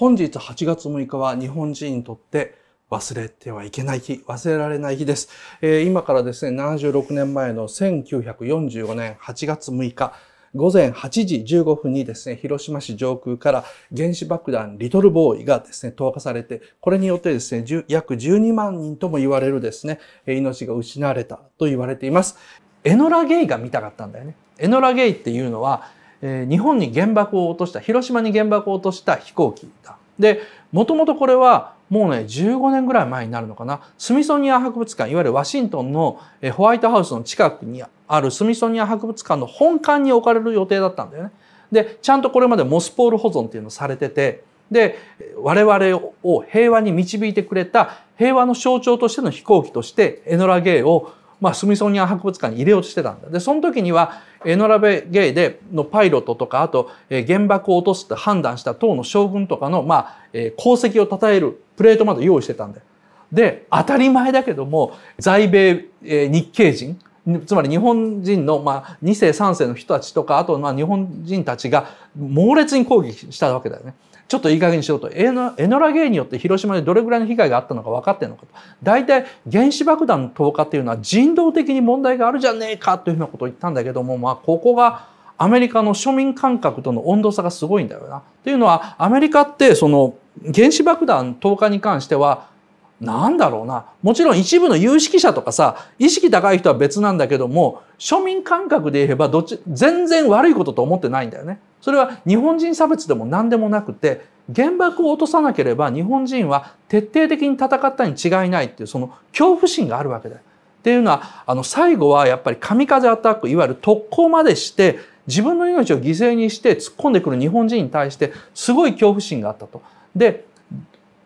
本日8月6日は日本人にとって忘れてはいけない日、忘れられない日です。えー、今からですね、76年前の1945年8月6日、午前8時15分にですね、広島市上空から原子爆弾リトルボーイがですね、投下されて、これによってですね、約12万人とも言われるですね、命が失われたと言われています。エノラゲイが見たかったんだよね。エノラゲイっていうのは、えー、日本に原爆を落とした広島に原爆を落とした飛行機だ。でもともとこれはもうね15年ぐらい前になるのかなスミソニアン博物館いわゆるワシントンのホワイトハウスの近くにあるスミソニアン博物館の本館に置かれる予定だったんだよね。でちゃんとこれまでモスポール保存っていうのされててで我々を平和に導いてくれた平和の象徴としての飛行機としてエノラ・ゲイをまあ、スミソニアン博物館に入れようとしてたんだ。で、その時には、エノラベゲイでのパイロットとか、あと、え原爆を落とすって判断した党の将軍とかの、まあ、え功績を称えるプレートまで用意してたんだよ。で、当たり前だけども、在米、え日系人、つまり日本人の、まあ、2世3世の人たちとか、あと、まあ、日本人たちが猛烈に抗議したわけだよね。ちょっといい加減にしろと。エノラゲイによって広島でどれぐらいの被害があったのか分かってんのかと。大体原子爆弾投下っていうのは人道的に問題があるじゃねえかというふうなことを言ったんだけども、まあここがアメリカの庶民感覚との温度差がすごいんだよな。というのはアメリカってその原子爆弾投下に関してはなんだろうな。もちろん一部の有識者とかさ、意識高い人は別なんだけども、庶民感覚で言えばどっち、全然悪いことと思ってないんだよね。それは日本人差別でも何でもなくて、原爆を落とさなければ日本人は徹底的に戦ったに違いないっていうその恐怖心があるわけだよ。っていうのは、あの最後はやっぱり神風アタック、いわゆる特攻までして、自分の命を犠牲にして突っ込んでくる日本人に対してすごい恐怖心があったと。で、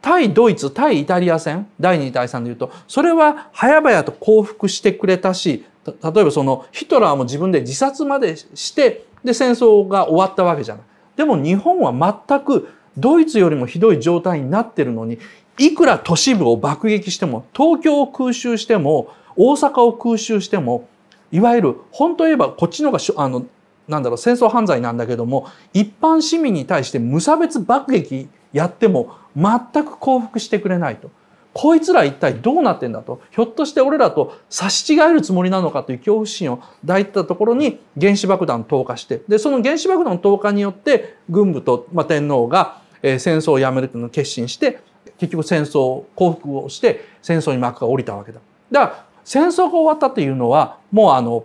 対ドイツ、対イタリア戦、第2対3で言うと、それは早々と降伏してくれたし、例えばそのヒトラーも自分で自殺までして、で戦争が終わったわけじゃない。でも日本は全くドイツよりもひどい状態になってるのに、いくら都市部を爆撃しても、東京を空襲しても、大阪を空襲しても、いわゆる本当言えばこっちのがあのなんだろう戦争犯罪なんだけども一般市民に対して無差別爆撃やっても全く降伏してくれないと。こいつら一体どうなってんだと。ひょっとして俺らと差し違えるつもりなのかという恐怖心を抱いてたところに原子爆弾投下して、で、その原子爆弾投下によって軍部と、まあ、天皇が、えー、戦争をやめるというのを決心して、結局戦争を、降伏をして戦争に幕が下りたわけだ。だから戦争が終わったというのは、もうあの、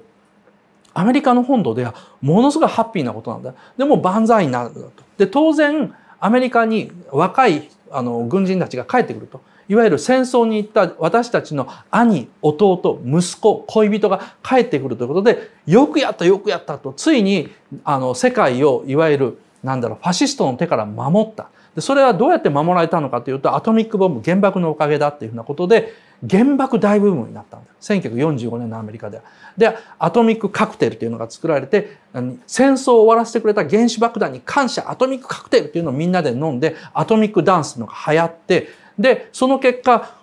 アメリカの本土ではものすごいハッピーなことなんだ。でも万歳になるんだと。で、当然、アメリカに若いあの軍人たちが帰ってくるといわゆる戦争に行った私たちの兄弟息子恋人が帰ってくるということでよくやったよくやったとついにあの世界をいわゆるなんだろうファシストの手から守ったでそれはどうやって守られたのかというとアトミックボム原爆のおかげだっていうふうなことで原爆大ブームになったんだ1945年のアメリカでは。でアトミックカクテルというのが作られて戦争を終わらせてくれた原子爆弾に感謝アトミックカクテルというのをみんなで飲んでアトミックダンスのが流行ってでその結果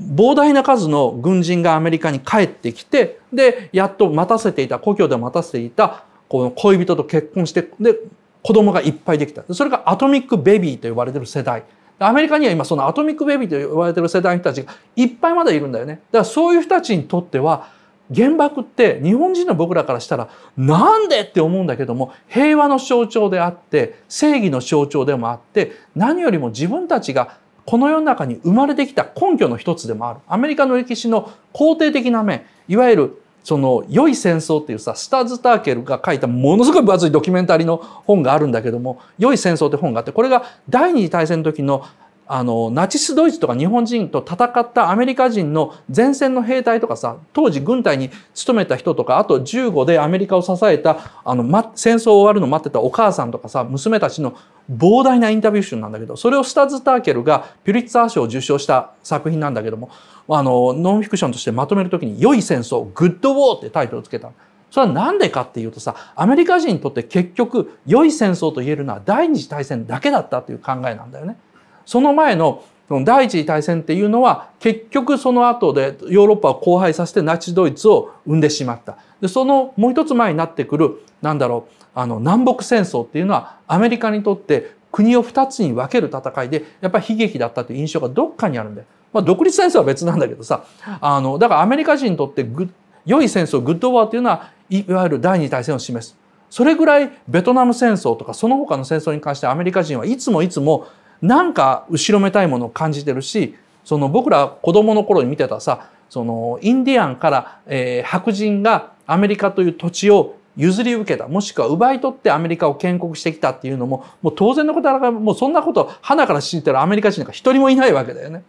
膨大な数の軍人がアメリカに帰ってきてでやっと待たせていた故郷で待たせていたこの恋人と結婚してで子供がいっぱいできたそれがアトミックベビーと呼ばれてる世代アメリカには今そのアトミックベビーと呼ばれている世代の人たちがいっぱいまだいるんだよね。だからそういう人たちにとっては原爆って日本人の僕らからしたらなんでって思うんだけども平和の象徴であって正義の象徴でもあって何よりも自分たちがこの世の中に生まれてきた根拠の一つでもあるアメリカの歴史の肯定的な面いわゆるその「良い戦争」っていうさスターズ・ターケルが書いたものすごい分厚いドキュメンタリーの本があるんだけども「良い戦争」って本があってこれが第二次大戦の時のあの、ナチスドイツとか日本人と戦ったアメリカ人の前線の兵隊とかさ、当時軍隊に勤めた人とか、あと15でアメリカを支えた、あの、ま、戦争終わるの待ってたお母さんとかさ、娘たちの膨大なインタビュー集なんだけど、それをスタズ・ターケルがピュリッツァー賞を受賞した作品なんだけども、あの、ノンフィクションとしてまとめるときに、良い戦争、グッド・ウォーってタイトルをつけた。それはなんでかっていうとさ、アメリカ人にとって結局、良い戦争と言えるのは第二次大戦だけだったっていう考えなんだよね。その前の第一次大戦っていうのは結局その後でヨーロッパを荒廃させてナチドイツを生んでしまったでそのもう一つ前になってくるなんだろうあの南北戦争っていうのはアメリカにとって国を二つに分ける戦いでやっぱり悲劇だったという印象がどっかにあるんだよ。まあ、独立戦争は別なんだけどさあのだからアメリカ人にとってグ良い戦争グッドウォーっていうのはいわゆる第二次大戦を示すそれぐらいベトナム戦争とかその他の戦争に関してアメリカ人はいつもいつもなんか後ろめたいものを感じてるしその僕ら子供の頃に見てたさそのインディアンから、えー、白人がアメリカという土地を譲り受けたもしくは奪い取ってアメリカを建国してきたっていうのももう当然のことだからもうそんなこと花から知ってるアメリカ人なんか一人もいないわけだよね。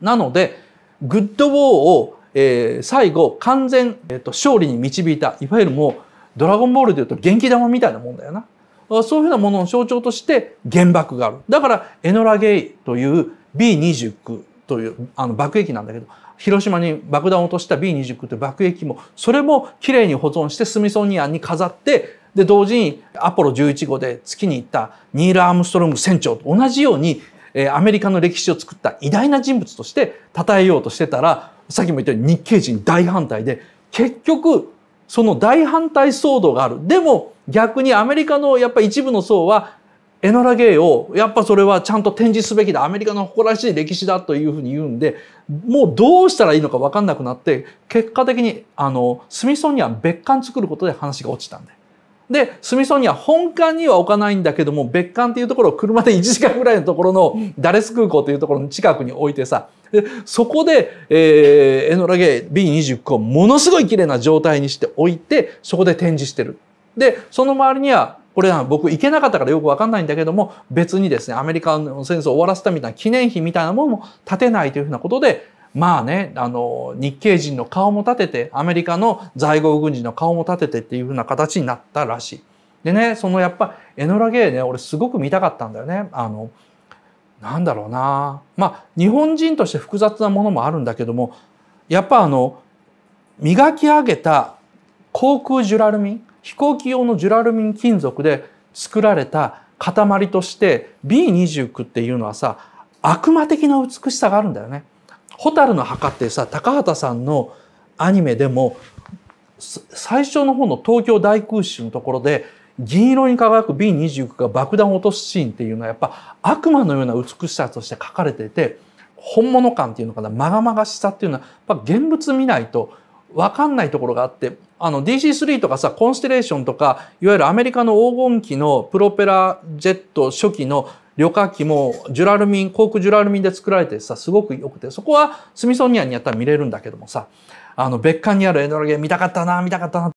なのでグッドウォーを、えー、最後完全、えーと、勝利に導いたいわゆるもうドラゴンボールでいうと元気玉みたいなもんだよな。そういうふうなものの象徴として原爆がある。だから、エノラ・ゲイという B29 というあの爆撃なんだけど、広島に爆弾を落とした B29 という爆撃も、それもきれいに保存してスミソニアンに飾って、で、同時にアポロ11号で月に行ったニール・アームストロング船長と同じように、えアメリカの歴史を作った偉大な人物として称えようとしてたら、さっきも言ったように日系人大反対で、結局その大反対騒動がある。でも逆にアメリカのやっぱ一部の層はエノラ・ゲイをやっぱそれはちゃんと展示すべきだアメリカの誇らしい歴史だというふうに言うんでもうどうしたらいいのか分かんなくなって結果的にあのスミソニアは別館作ることで話が落ちたんで。で、スミソニア本館には置かないんだけども別館っていうところを車で1時間ぐらいのところのダレス空港というところの近くに置いてさでそこで、えー、エノラゲ B29 をものすごい綺麗な状態にしておいて、そこで展示してる。で、その周りには、これは僕行けなかったからよくわかんないんだけども、別にですね、アメリカの戦争を終わらせたみたいな記念碑みたいなものも建てないというふうなことで、まあね、あの、日系人の顔も立てて、アメリカの在国軍人の顔も立ててっていうふうな形になったらしい。でね、そのやっぱ、エノラゲーね、俺すごく見たかったんだよね。あの、なんだろうなまあ日本人として複雑なものもあるんだけどもやっぱあの磨き上げた航空ジュラルミン飛行機用のジュラルミン金属で作られた塊として B29 っていうのはさ悪魔的な美しさがあるんだよね。蛍の墓ってさ高畑さんのアニメでも最初の方の東京大空襲のところで銀色に輝く B29 が爆弾を落とすシーンっていうのはやっぱ悪魔のような美しさとして書かれていて本物感っていうのかなまがまがしさっていうのはやっぱ現物見ないと分かんないところがあってあの DC3 とかさコンステレーションとかいわゆるアメリカの黄金期のプロペラジェット初期の旅客機もジュラルミン航空ジュラルミンで作られてさすごく良くてそこはスミソニアンにやったら見れるんだけどもさあの別館にあるエドラゲ見たかったな見たかったな